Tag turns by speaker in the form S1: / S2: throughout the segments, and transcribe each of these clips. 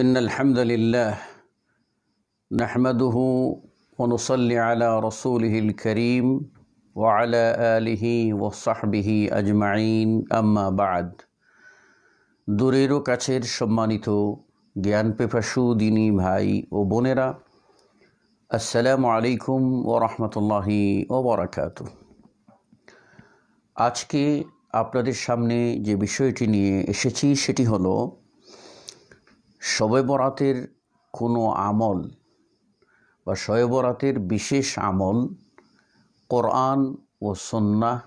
S1: إن الحمد لله نحمده ونصلي على رسوله الكريم وعلى آله وصحبه أجمعين أما بعد দূরের কাছের সম্মানিত জ্ঞান পেপাসু দিনী ভাই ও বোনেরা আসসালামু আলাইকুম ও রহমতুল্লাহি ও বরাকাত আজকে আপনাদের সামনে যে বিষয়টি নিয়ে এসেছি সেটি হলো শবে বরাতের কোনো আমল বা শবে বরাতের বিশেষ আমল কোরআন ও সন্ন্যাহ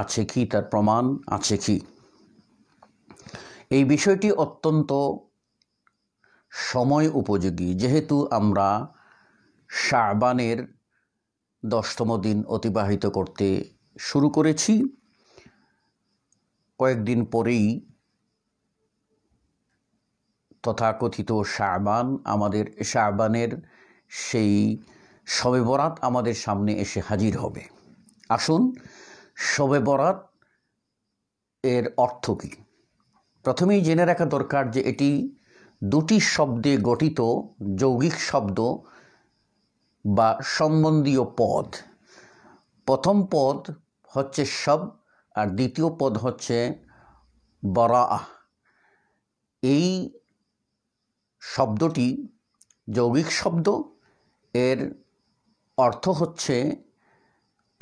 S1: আছে কি তার প্রমাণ আছে কি এই বিষয়টি অত্যন্ত সময় উপযোগী যেহেতু আমরা শাবানের দশতম দিন অতিবাহিত করতে শুরু করেছি কয়েকদিন পরেই তথাকথিত শাহবান আমাদের শাহবানের সেই শবে বরাত আমাদের সামনে এসে হাজির হবে আসুন শবে বরাত এর অর্থ কী প্রথমেই জেনে রাখা দরকার যে এটি দুটি শব্দে গঠিত যৌগিক শব্দ বা সম্বন্ধীয় পদ প্রথম পদ হচ্ছে শব আর দ্বিতীয় পদ হচ্ছে বরা এই শব্দটি যৌগিক শব্দ এর অর্থ হচ্ছে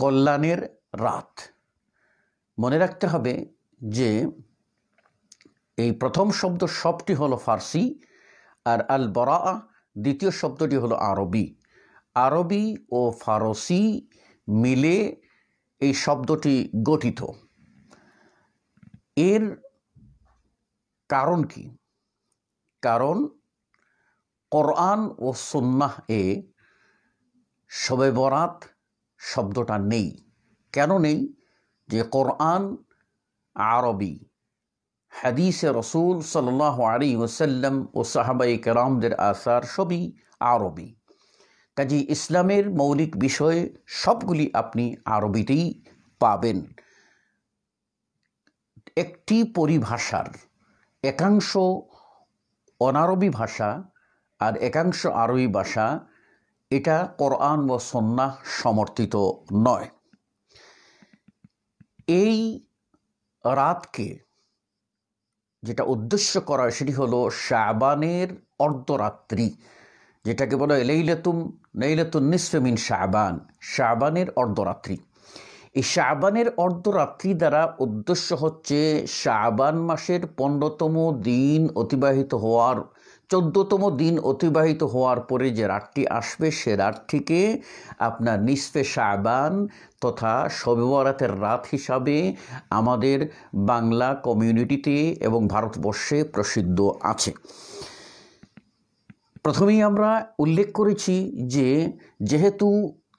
S1: কল্যাণের রাত মনে রাখতে হবে যে এই প্রথম শব্দ সবটি হলো ফার্সি আর আল বরা দ্বিতীয় শব্দটি হলো আরবি আরবি ও ফারসি মিলে এই শব্দটি গঠিত এর কারণ কি কারণ কোরআন ও সুন্নাহ এ শবে বরাত শব্দটা নেই কেন নেই যে কোরআন আরবি হাদিসে রসুল সাল্লাহ আলী ওসাল্লাম ও সাহাবাই কেরামদের আসার সবই আরবি কাজী ইসলামের মৌলিক বিষয়ে সবগুলি আপনি আরবিতেই পাবেন একটি পরিভাষার একাংশ অনারবি ভাষা আর একাংশ আরবি ভাষা এটা কোরআন ও সন্ন্যাস সমর্থিত নয় এই রাতকে যেটা উদ্দেশ্য করা হয় সেটি হলো শাবানের অর্ধরাত্রি যেটাকে বলা হয় লেইলাতুম লেইলাতুন নিসফেমিন শাবান শাবানের অর্ধরাত্রি এই শাবানের অর্ধরাত্রি দ্বারা উদ্দেশ্য হচ্ছে শাবান মাসের পনেরোতম দিন অতিবাহিত হওয়ার চোদ্দতম দিন অতিবাহিত হওয়ার পরে যে রাতটি আসবে সে রাতটিকে আপনার নিসফে সাবান তথা সবেবরাতের রাত হিসাবে আমাদের বাংলা কমিউনিটিতে এবং ভারতবর্ষে প্রসিদ্ধ আছে প্রথমেই আমরা উল্লেখ করেছি যে যেহেতু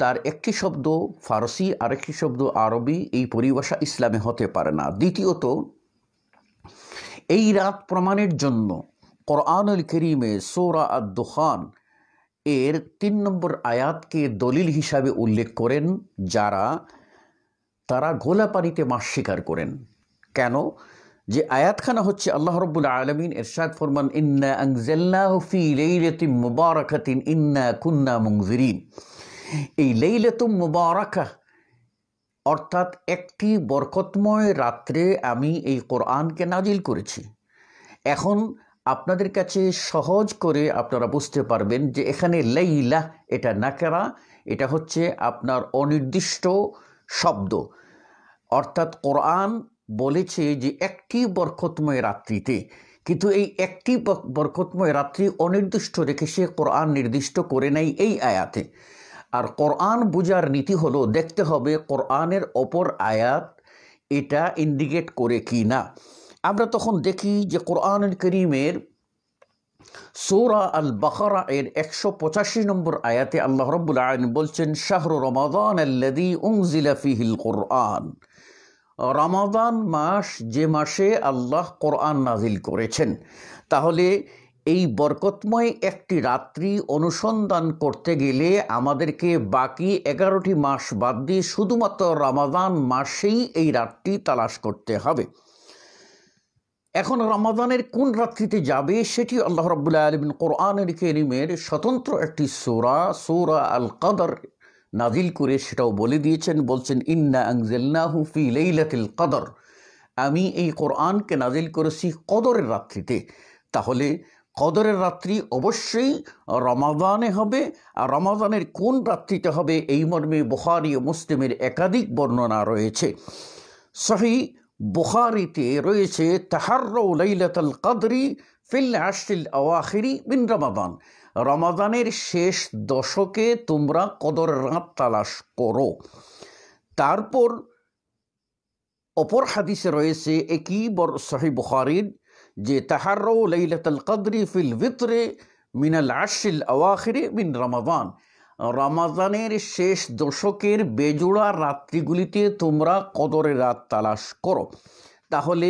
S1: তার একটি শব্দ ফারসি আরেকটি শব্দ আরবি এই পরিভাষা ইসলামে হতে পারে না দ্বিতীয়ত এই রাত প্রমাণের জন্য কোরআনুল করিমে সৌরা আদ এর তিন নম্বর আয়াতকে দলিল হিসাবে উল্লেখ করেন যারা তারা গোলা পানিতে মাস স্বীকার করেন কেন যে আয়াতখানা হচ্ছে আল্লাহ রব্বুল আলমিন এরশাদ ফরমান ইন্না আংজাল্লাহ ফি লেইলাতিম মুবারাকাতিন ইন্না কুন্না মুংজিরিন এই লেইলেতুম মুবারাকা অর্থাৎ একটি বরকতময় রাত্রে আমি এই কোরআনকে নাজিল করেছি এখন আপনাদের কাছে সহজ করে আপনারা বুঝতে পারবেন যে এখানে লেইলা এটা নাকেরা এটা হচ্ছে আপনার অনির্দিষ্ট শব্দ অর্থাৎ কোরআন বলেছে যে একটি বরকতময় রাত্রিতে কিন্তু এই একটি বরকতময় রাত্রি অনির্দিষ্ট রেখে সে কোরআন নির্দিষ্ট করে নেয় এই আয়াতে আর কোরআন বোঝার নীতি হলো দেখতে হবে কোরআনের অপর আয়াত এটা ইন্ডিকেট করে কি না আমরা তখন দেখি যে কোরআন করিমের সৌরা আল বাহারা এর একশো পঁচাশি নম্বর আয়াতে আল্লাহ রব্বুল আয়ন বলছেন শাহরু রমাদান কোরআন রমাদান মাস যে মাসে আল্লাহ কোরআন নাজিল করেছেন তাহলে এই বরকতময় একটি রাত্রি অনুসন্ধান করতে গেলে আমাদেরকে বাকি এগারোটি মাস বাদ দিয়ে শুধুমাত্র রামাদান মাসেই এই রাতটি তালাশ করতে হবে এখন রমাদানের কোন রাত্রিতে যাবে সেটি আল্লাহ রবুল্লাহ আলমিন কোরআনের কেরিমের স্বতন্ত্র একটি সোরা সোরা আল কাদর নাজিল করে সেটাও বলে দিয়েছেন বলছেন ইন্না আংজেলনা হুফি লেইলাতিল কাদর আমি এই কোরআনকে নাজিল করেছি কদরের রাত্রিতে তাহলে কদরের রাত্রি অবশ্যই রমাদানে হবে আর রমাদানের কোন রাত্রিতে হবে এই মর্মে বুখারি ও মুসলিমের একাধিক বর্ণনা রয়েছে সহি بخاري تي تيريس تحر ليلة القدر في العشر الأواخر من رمضان رمضان الشيش دوشوك تمرا قدر رات تلاش كورو تارپور اپر حدیث رئيس اكي بر صحي بخاري جي تحر ليلة القدر في الوطر من العشر الأواخر من رمضان রমাজানের শেষ দশকের বেজোড়া রাত্রিগুলিতে তোমরা কদরের রাত তালাশ করো তাহলে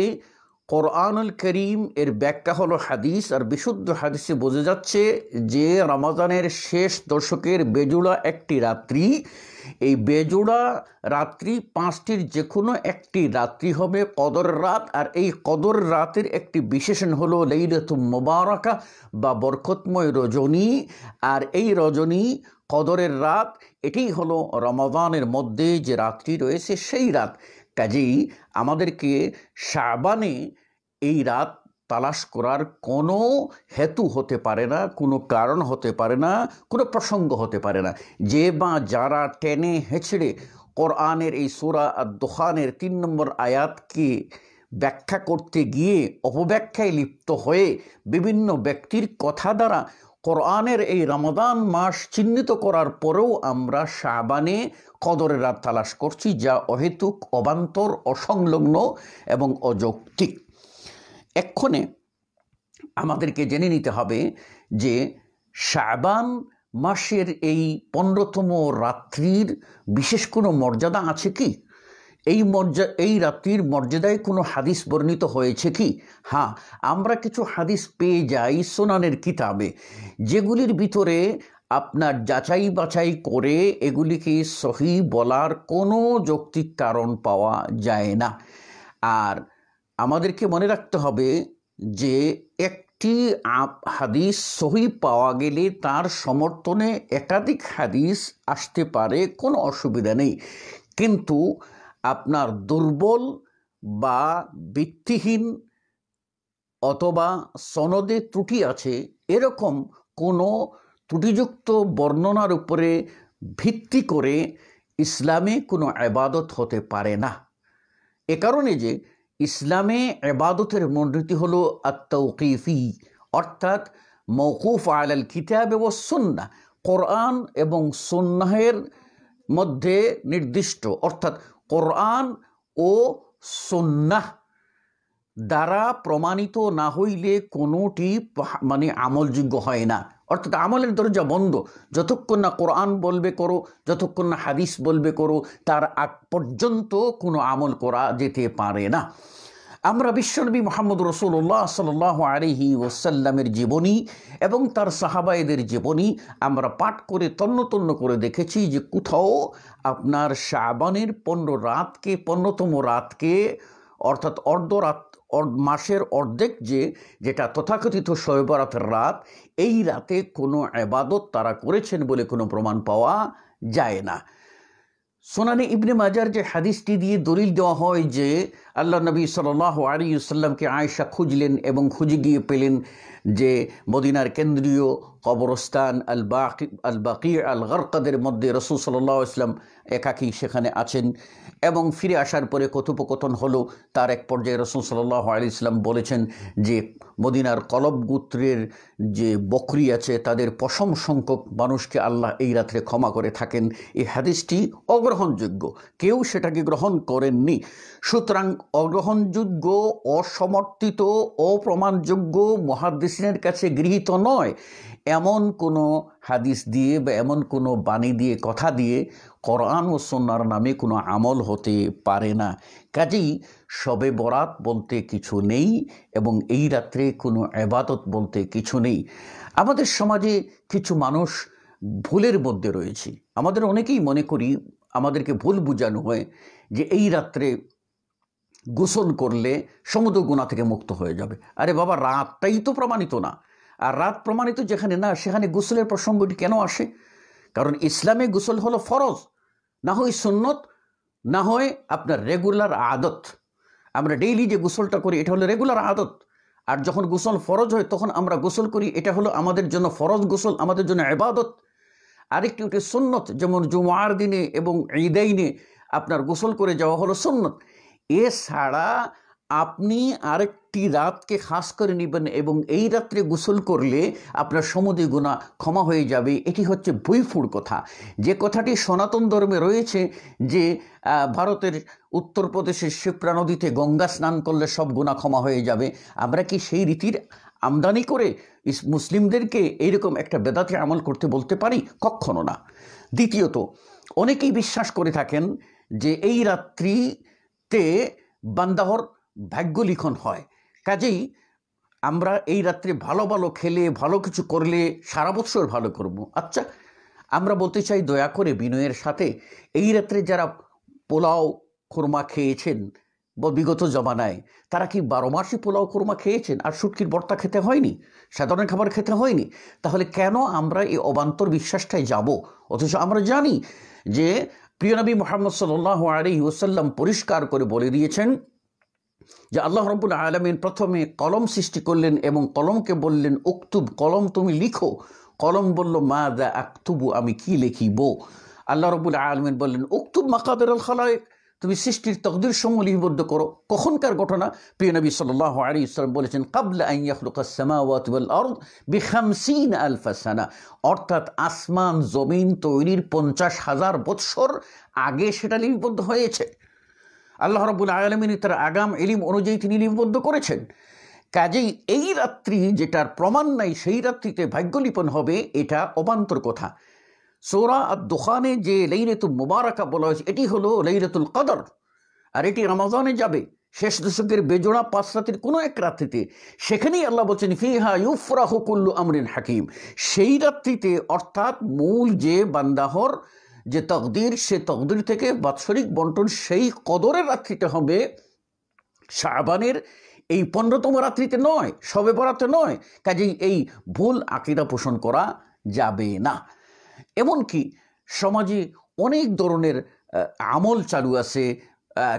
S1: কোরআনুল করিম এর ব্যাখ্যা হলো হাদিস আর বিশুদ্ধ হাদিসে বোঝা যাচ্ছে যে রমাজানের শেষ দশকের বেজোড়া একটি রাত্রি এই বেজোড়া রাত্রি পাঁচটির যে কোনো একটি রাত্রি হবে কদর রাত আর এই কদর রাতের একটি বিশেষণ হলো লেইলাতুম মোবারকা বা বরকতময় রজনী আর এই রজনী কদরের রাত এটি হলো রমাদানের মধ্যে যে রাতটি রয়েছে সেই রাত কাজেই আমাদেরকে শাবানে এই রাত তালাশ করার কোনো হেতু হতে পারে না কোনো কারণ হতে পারে না কোনো প্রসঙ্গ হতে পারে না যে বা যারা টেনে হেঁচড়ে কোরআনের এই সুরা আর দোহানের তিন নম্বর আয়াতকে ব্যাখ্যা করতে গিয়ে অপব্যাখ্যায় লিপ্ত হয়ে বিভিন্ন ব্যক্তির কথা দ্বারা কোরআনের এই রমদান মাস চিহ্নিত করার পরেও আমরা শাবানে কদরের রাত তালাশ করছি যা অহেতুক অবান্তর অসংলগ্ন এবং অযৌক্তিক এক্ষণে আমাদেরকে জেনে নিতে হবে যে শাবান মাসের এই পনেরোতম রাত্রির বিশেষ কোনো মর্যাদা আছে কি এই মর্যা এই রাত্রির মর্যাদায় কোনো হাদিস বর্ণিত হয়েছে কি হ্যাঁ আমরা কিছু হাদিস পেয়ে যাই সোনানের কিতাবে যেগুলির ভিতরে আপনার যাচাই বাছাই করে এগুলিকে সহি বলার কোনো যৌক্তিক কারণ পাওয়া যায় না আর আমাদেরকে মনে রাখতে হবে যে একটি হাদিস সহি পাওয়া গেলে তার সমর্থনে একাধিক হাদিস আসতে পারে কোনো অসুবিধা নেই কিন্তু আপনার দুর্বল বা ভিত্তিহীন অথবা সনদে ত্রুটি আছে এরকম কোনো ত্রুটিযুক্ত বর্ণনার উপরে ভিত্তি করে ইসলামে কোনো আবাদত হতে পারে না এ কারণে যে ইসলামে আবাদতের মনরীতি হলো আত্মৌকিফি অর্থাৎ মৌকুফ আলাল কিতাব এবং সন্না কোরআন এবং সন্ন্যাহের মধ্যে নির্দিষ্ট অর্থাৎ কোরআন ও সন্ন্যাহ দ্বারা প্রমাণিত না হইলে কোনোটি মানে আমলযোগ্য হয় না অর্থাৎ আমলের দরজা বন্ধ যতক্ষণ না কোরআন বলবে করো যতক্ষণ না হাদিস বলবে করো তার আগ পর্যন্ত কোনো আমল করা যেতে পারে না আমরা বিশ্বনবী মোহাম্মদ রসুল্লাহ সাল আলহি ওসাল্লামের জীবনী এবং তার সাহাবায়েদের জীবনী আমরা পাঠ করে তন্ন তন্ন করে দেখেছি যে কোথাও আপনার শাবানের পনেরো রাতকে পনেরোতম রাতকে অর্থাৎ অর্ধরাত মাসের অর্ধেক যে যেটা তথাকথিত শৈবরাতের রাত এই রাতে কোনো আবাদত তারা করেছেন বলে কোনো প্রমাণ পাওয়া যায় না সোনানি ইবনে মাজার যে হাদিসটি দিয়ে দলিল দেওয়া হয় যে আল্লাহ নবী সাল্লাহ আলী ইসাল্লামকে আয়সা খুঁজলেন এবং খুঁজে গিয়ে পেলেন যে মদিনার কেন্দ্রীয় কবরস্থান আল বাকি আল বাকি আল গরকাদের মধ্যে রসুল সাল্লাহ ইসলাম একাকি সেখানে আছেন এবং ফিরে আসার পরে কথোপকথন হলো তার এক পর্যায়ে রসুল সাল্লাহ আলী ইসলাম বলেছেন যে মদিনার কলব গোত্রের যে বকরি আছে তাদের পশম সংখ্যক মানুষকে আল্লাহ এই রাত্রে ক্ষমা করে থাকেন এই হাদিসটি অগ্রহণযোগ্য কেউ সেটাকে গ্রহণ করেননি সুতরাং অগ্রহণযোগ্য অসমর্থিত অপ্রমাণযোগ্য মহাদেশের কাছে গৃহীত নয় এমন কোনো হাদিস দিয়ে বা এমন কোনো বাণী দিয়ে কথা দিয়ে কোরআন ও সন্ন্যার নামে কোনো আমল হতে পারে না কাজেই সবে বরাত বলতে কিছু নেই এবং এই রাত্রে কোনো আবাদত বলতে কিছু নেই আমাদের সমাজে কিছু মানুষ ভুলের মধ্যে রয়েছে আমাদের অনেকেই মনে করি আমাদেরকে ভুল বোঝানো হয় যে এই রাত্রে গোসল করলে সমুদ্র গুণা থেকে মুক্ত হয়ে যাবে আরে বাবা রাতটাই তো প্রমাণিত না আর রাত প্রমাণিত যেখানে না সেখানে গোসলের প্রসঙ্গটি কেন আসে কারণ ইসলামে গোসল হলো ফরজ না হয় সুন্নত না হয় আপনার রেগুলার আদত আমরা ডেইলি যে গোসলটা করি এটা হলো রেগুলার আদত আর যখন গোসল ফরজ হয় তখন আমরা গোসল করি এটা হলো আমাদের জন্য ফরজ গোসল আমাদের জন্য এবাদত আরেকটি উঠে সুন্নত যেমন জুমার দিনে এবং ঈদাইনে আপনার গোসল করে যাওয়া হলো সুন্নত এছাড়া আপনি আরেকটি রাতকে খাস করে নেবেন এবং এই রাত্রে গোসল করলে আপনার সমুদি গুণা ক্ষমা হয়ে যাবে এটি হচ্ছে বৈফুর কথা যে কথাটি সনাতন ধর্মে রয়েছে যে ভারতের উত্তরপ্রদেশের শিপ্রা নদীতে গঙ্গা স্নান করলে সব গুণা ক্ষমা হয়ে যাবে আমরা কি সেই রীতির আমদানি করে মুসলিমদেরকে এইরকম একটা বেদাতে আমল করতে বলতে পারি কখনো না দ্বিতীয়ত অনেকেই বিশ্বাস করে থাকেন যে এই রাত্রি তে বান্দাহর ভাগ্য লিখন হয় কাজেই আমরা এই রাত্রে ভালো ভালো খেলে ভালো কিছু করলে সারা বছর ভালো করব আচ্ছা আমরা বলতে চাই দয়া করে বিনয়ের সাথে এই রাত্রে যারা পোলাও খুরমা খেয়েছেন বা বিগত জমানায় তারা কি বারো মাসই পোলাও খুরমা খেয়েছেন আর শুটকির বর্তা খেতে হয়নি সাধারণ খাবার খেতে হয়নি তাহলে কেন আমরা এই অবান্তর বিশ্বাসটায় যাব অথচ আমরা জানি যে প্রিয়নবী মোহাম্মদ সাল্লাহ আলী ওসাল্লাম পরিষ্কার করে বলে দিয়েছেন যে আল্লাহ রবুল আলমিন প্রথমে কলম সৃষ্টি করলেন এবং কলমকে বললেন উক্তুব কলম তুমি লিখো কলম বলল মা দা আক্তুবু আমি কি লিখিব আল্লাহ রবুল আলমিন বললেন উক্তুব মাকাদের আল তুমি সৃষ্টির তকদির সমূহ লিপিবদ্ধ করো কখনকার ঘটনা প্রিয় নবী সাল আলী ইসলাম বলেছেন কাবলা অর্থাৎ আসমান জমিন তৈরির পঞ্চাশ হাজার বৎসর আগে সেটা লিপিবদ্ধ হয়েছে আল্লাহ রবুল আলমিনী তার আগাম এলিম অনুযায়ী তিনি লিপিবদ্ধ করেছেন কাজেই এই রাত্রি যেটার প্রমাণ নাই সেই রাত্রিতে ভাগ্যলিপন হবে এটা অবান্তর কথা সৌরা আর দোকানে যে লেইনেতুল মুবারকা বলা হয়েছে এটি হলো লেইনেতুল কদর আর এটি রমাজানে যাবে শেষ দশকের বেজোড়া পাঁচ রাতের কোনো এক রাত্রিতে সেখানেই আল্লাহ বলছেন ফিহা ইউফরাহ কুল্লু আমরিন হাকিম সেই রাত্রিতে অর্থাৎ মূল যে বান্দাহর যে তকদির সে তকদির থেকে বাৎসরিক বন্টন সেই কদরের রাত্রিতে হবে শাহবানের এই পনেরোতম রাত্রিতে নয় সবে বরাতে নয় কাজেই এই ভুল আকিরা পোষণ করা যাবে না এমনকি সমাজে অনেক ধরনের আমল চালু আছে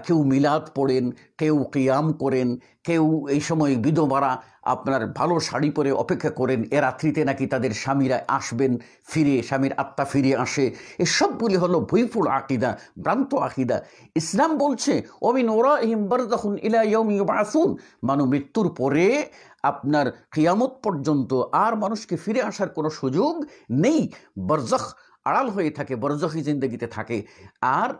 S1: কেউ মিলাদ পড়েন কেউ কিয়াম করেন কেউ এই সময় বিধবারা আপনার ভালো শাড়ি পরে অপেক্ষা করেন এ রাত্রিতে নাকি তাদের স্বামীরা আসবেন ফিরে স্বামীর আত্মা ফিরে আসে এসবগুলি হলো ভৈফুল আকিদা ভ্রান্ত আকিদা ইসলাম বলছে অমিন ওরা ইলা তখন ইলাইম বাসুন মানু মৃত্যুর পরে আপনার কিয়ামত পর্যন্ত আর মানুষকে ফিরে আসার কোনো সুযোগ নেই বরজখ আড়াল হয়ে থাকে বরজখি জিন্দগিতে থাকে আর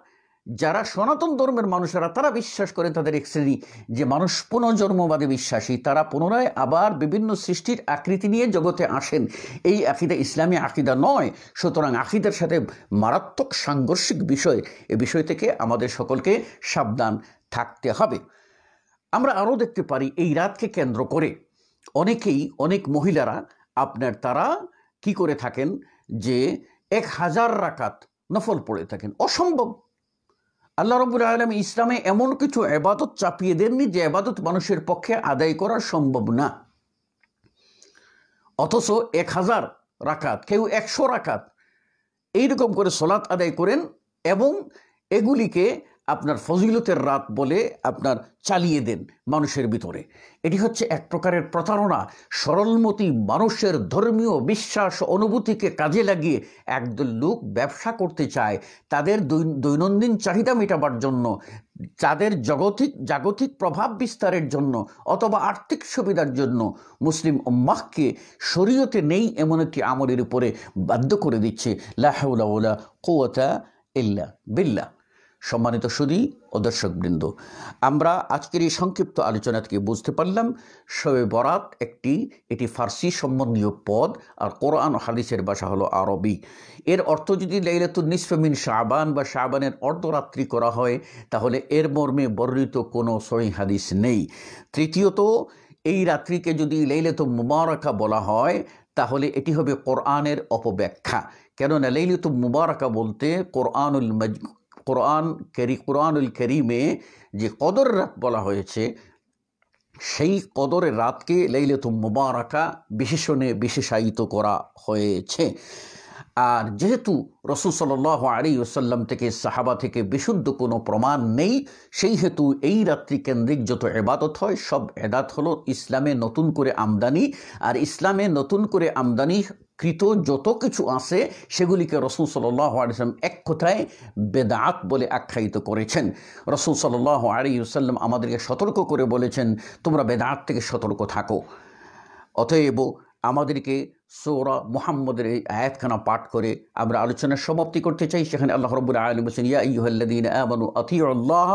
S1: যারা সনাতন ধর্মের মানুষেরা তারা বিশ্বাস করেন তাদের এক শ্রেণী যে মানুষ পুনর্জন্মবাদে বিশ্বাসী তারা পুনরায় আবার বিভিন্ন সৃষ্টির আকৃতি নিয়ে জগতে আসেন এই আকিদা ইসলামী আকিদা নয় সুতরাং আকিদার সাথে মারাত্মক সাংঘর্ষিক বিষয় এ বিষয় থেকে আমাদের সকলকে সাবধান থাকতে হবে আমরা আরও দেখতে পারি এই রাতকে কেন্দ্র করে অনেকেই অনেক মহিলারা আপনার তারা কি করে থাকেন যে এক হাজার রাকাত নফল পড়ে থাকেন অসম্ভব আল্লাহ রবুল আলম ইসলামে এমন কিছু আবাদত চাপিয়ে দেননি যে আবাদত মানুষের পক্ষে আদায় করা সম্ভব না অথচ এক হাজার রাকাত কেউ একশো রাকাত এইরকম করে সলাৎ আদায় করেন এবং এগুলিকে আপনার ফজিলতের রাত বলে আপনার চালিয়ে দেন মানুষের ভিতরে এটি হচ্ছে এক প্রকারের প্রতারণা সরলমতি মানুষের ধর্মীয় বিশ্বাস অনুভূতিকে কাজে লাগিয়ে একদল লোক ব্যবসা করতে চায় তাদের দৈনন্দিন চাহিদা মেটাবার জন্য তাদের জগতিক জাগতিক প্রভাব বিস্তারের জন্য অথবা আর্থিক সুবিধার জন্য মুসলিম উম্মাহকে শরীয়তে নেই এমন একটি আমলের উপরে বাধ্য করে দিচ্ছে লাহ কোয়াতা ইল্লা বিল্লা সম্মানিত সুদী ও দর্শকবৃন্দ আমরা আজকের এই সংক্ষিপ্ত আলোচনা থেকে বুঝতে পারলাম শবে বরাত একটি এটি ফার্সি সম্বন্ধীয় পদ আর কোরআন হাদিসের ভাষা হলো আরবি এর অর্থ যদি লাইলাতুল নিসফমিন শাহবান বা শাহবানের অর্ধরাত্রি করা হয় তাহলে এর মর্মে বর্ণিত কোনো সহি হাদিস নেই তৃতীয়ত এই রাত্রিকে যদি লেইলেতু মুবারকা বলা হয় তাহলে এটি হবে কোরআনের অপব্যাখ্যা কেননা লেইলেতু মুবারকা বলতে কোরআনুল মজ কোরআন কেরি কোরআনুল করিমে যে কদর রাত বলা হয়েছে সেই কদরের রাতকে লাইলেতুম মুবারাকা বিশেষণে বিশেষায়িত করা হয়েছে আর যেহেতু রসুল সাল আলী ওসাল্লাম থেকে সাহাবা থেকে বিশুদ্ধ কোনো প্রমাণ নেই সেই হেতু এই রাত্রি কেন্দ্রিক যত এবাদত হয় সব এদাত হলো ইসলামে নতুন করে আমদানি আর ইসলামে নতুন করে আমদানি কৃত যত কিছু আছে সেগুলিকে রসুল সাল্লাহ আলিয়াল্লাম এক কথায় বেদাত বলে আখ্যায়িত করেছেন রসুল সাল্লাহ আলিয়াল্লাম আমাদেরকে সতর্ক করে বলেছেন তোমরা বেদাত থেকে সতর্ক থাকো অতএব আমাদেরকে সৌরা মোহাম্মদের এই আয়াতখানা পাঠ করে আমরা আলোচনার সমাপ্তি করতে চাই সেখানে আল্লাহ রব্বুল আলম বলছেন ইয়া ইহল্লাদিন আমানু আতি আল্লাহ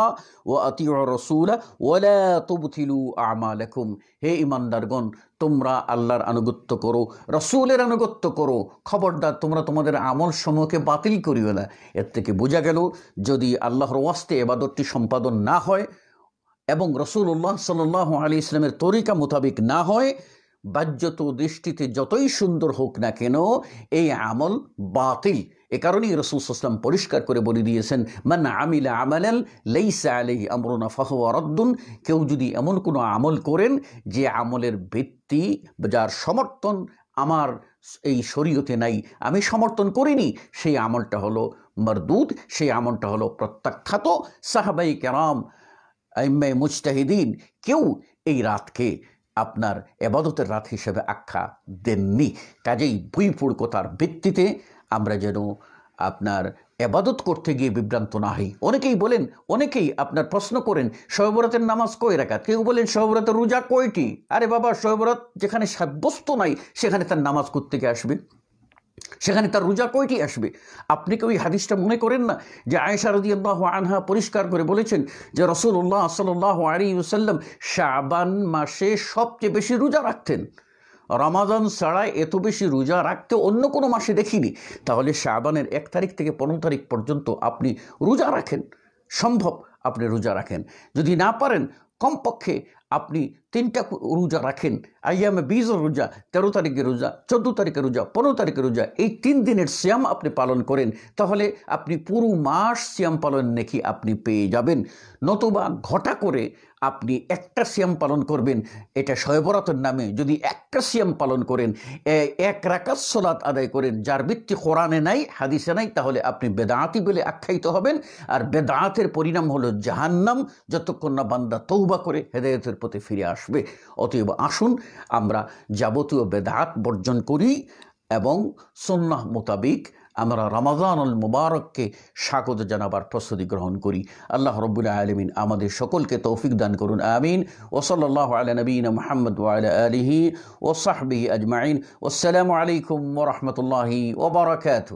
S1: ও আতি রসুল ওলা তবুথিলু আমালেকুম হে ইমানদারগণ তোমরা আল্লাহর আনুগত্য করো রসুলের আনুগত্য করো খবরদার তোমরা তোমাদের আমল সমূহকে বাতিল করিও না এর থেকে বোঝা গেল যদি আল্লাহর ওয়াস্তে এবাদতটি সম্পাদন না হয় এবং রসুল্লাহ সাল আলী ইসলামের তরিকা মোতাবেক না হয় বাহ্যত দৃষ্টিতে যতই সুন্দর হোক না কেন এই আমল বাতিল এ কারণেই রসুলসলাম পরিষ্কার করে বলে দিয়েছেন মান আমিলা আমালাল লেইসা আলহি আমরনা ফাহওয়ারদ্দুন কেউ যদি এমন কোনো আমল করেন যে আমলের ভিত্তি যার সমর্থন আমার এই শরীয়তে নাই আমি সমর্থন করিনি সেই আমলটা হলো মরদুদ সেই আমলটা হলো প্রত্যাখ্যাত সাহাবাই কেরাম আইম্মাই মুজতাহিদিন কেউ এই রাতকে আপনার এবাদতের রাত হিসেবে আখ্যা দেননি কাজেই ভুইপূর্কতার ভিত্তিতে আমরা যেন আপনার এবাদত করতে গিয়ে বিভ্রান্ত না হই অনেকেই বলেন অনেকেই আপনার প্রশ্ন করেন সহবরাতের নামাজ কয় রাখাত কেউ বলেন সহবরাতের রোজা কয়টি আরে বাবা সহবরাত যেখানে সাব্যস্ত নাই সেখানে তার নামাজ করতে গিয়ে আসবে সেখানে তার রোজা কয়টি আসবে আপনি কি ওই হাদিসটা মনে করেন না যে আয়েশা আল্লাহ আনহা পরিষ্কার করে বলেছেন যে রসুল্লাহ সাল্লাহ আলী ওসাল্লাম শাবান মাসে সবচেয়ে বেশি রোজা রাখতেন রমাজান ছাড়া এত বেশি রোজা রাখতে অন্য কোনো মাসে দেখিনি তাহলে শাবানের এক তারিখ থেকে পনেরো তারিখ পর্যন্ত আপনি রোজা রাখেন সম্ভব আপনি রোজা রাখেন যদি না পারেন কমপক্ষে আপনি তিনটা রোজা রাখেন আয়ামে বিজর রোজা তেরো তারিখে রোজা চোদ্দ তারিখে রোজা পনেরো তারিখে রোজা এই তিন দিনের শ্যাম আপনি পালন করেন তাহলে আপনি পুরো মাস শ্যাম পালন নাকি আপনি পেয়ে যাবেন নতুবা ঘটা করে আপনি একটা শ্যাম পালন করবেন এটা শয়বরাতের নামে যদি একটা শ্যাম পালন করেন এক রাকাত সলাত আদায় করেন যার ভিত্তি কোরআনে নাই হাদিসে নাই তাহলে আপনি বেদাঁতি বলে আখ্যায়িত হবেন আর বেদাঁতের পরিণাম হলো জাহান্নাম যতক্ষণ না বান্দা তৌবা করে হেদায়তের পথে ফিরে আস আসবে অতএব আসুন আমরা যাবতীয় বেদাত বর্জন করি এবং সন্ন্যাহ মোতাবিক আমরা রমাজানুল মুবারককে স্বাগত জানাবার প্রস্তুতি গ্রহণ করি আল্লাহ রবুল্লা আলমিন আমাদের সকলকে তৌফিক দান করুন আমিন ওসল্লাহ আল নবীন মোহাম্মদ আলহি সাহবি আজমাইন ওসালামু আলাইকুম ওরহমতুল্লাহি ওবরাকাত